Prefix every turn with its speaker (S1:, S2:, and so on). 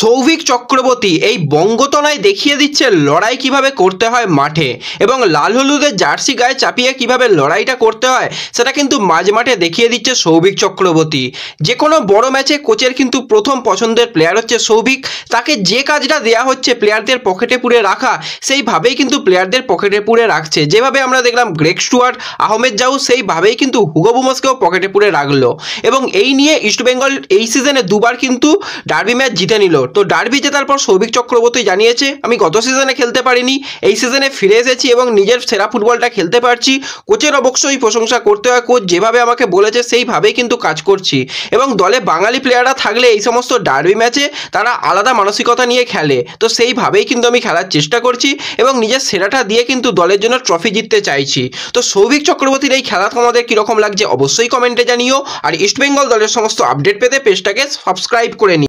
S1: সৌভিক চক্রবর্তী এই বঙ্গতনায় দেখিয়ে দিচ্ছে লড়াই কিভাবে করতে হয় মাঠে এবং লাল হলুদের জার্সি গায়ে চাপিয়ে কিভাবে লড়াইটা করতে হয় সেটা কিন্তু মাঝ মাঠে দেখিয়ে দিচ্ছে সৌভিক চক্রবর্তী যে কোনো বড় ম্যাচে কোচের কিন্তু প্রথম পছন্দের প্লেয়ার হচ্ছে সৌভিক তাকে যে কাজটা দেয়া হচ্ছে প্লেয়ারদের পকেটে পুড়ে রাখা সেইভাবেই কিন্তু প্লেয়ারদের পকেটে পুড়ে রাখছে যেভাবে আমরা দেখলাম গ্রেক স্টুয়ার্ট আহমেদ জাউ সেইভাবেই কিন্তু হুগবুমসকেও পকেটে পুড়ে রাখলো এবং এই নিয়ে ইস্টবেঙ্গল এই সিজনে দুবার কিন্তু ডার্বি ম্যাচ জিতে নিল তো ডার্বি জেতার তারপর সৌভিক চক্রবর্তী জানিয়েছে আমি গত সিজনে খেলতে পারিনি এই সিজনে ফিরে এসেছি এবং নিজের সেরা ফুটবলটা খেলতে পারছি কোচের অবশ্যই প্রশংসা করতে হয় কোচ যেভাবে আমাকে বলেছে সেইভাবেই কিন্তু কাজ করছি এবং দলে বাঙালি প্লেয়াররা থাকলে এই সমস্ত ডার্বি ম্যাচে তারা আলাদা মানসিকতা নিয়ে খেলে তো সেইভাবেই কিন্তু আমি খেলার চেষ্টা করছি এবং নিজের সেরাটা দিয়ে কিন্তু দলের জন্য ট্রফি জিততে চাইছি তো সৌভিক চক্রবর্তীর এই খেলা তোমাদের কীরকম লাগছে অবশ্যই কমেন্টে জানিও আর ইস্টবেঙ্গল দলের সমস্ত আপডেট পেতে পেজটাকে সাবস্ক্রাইব করে নিই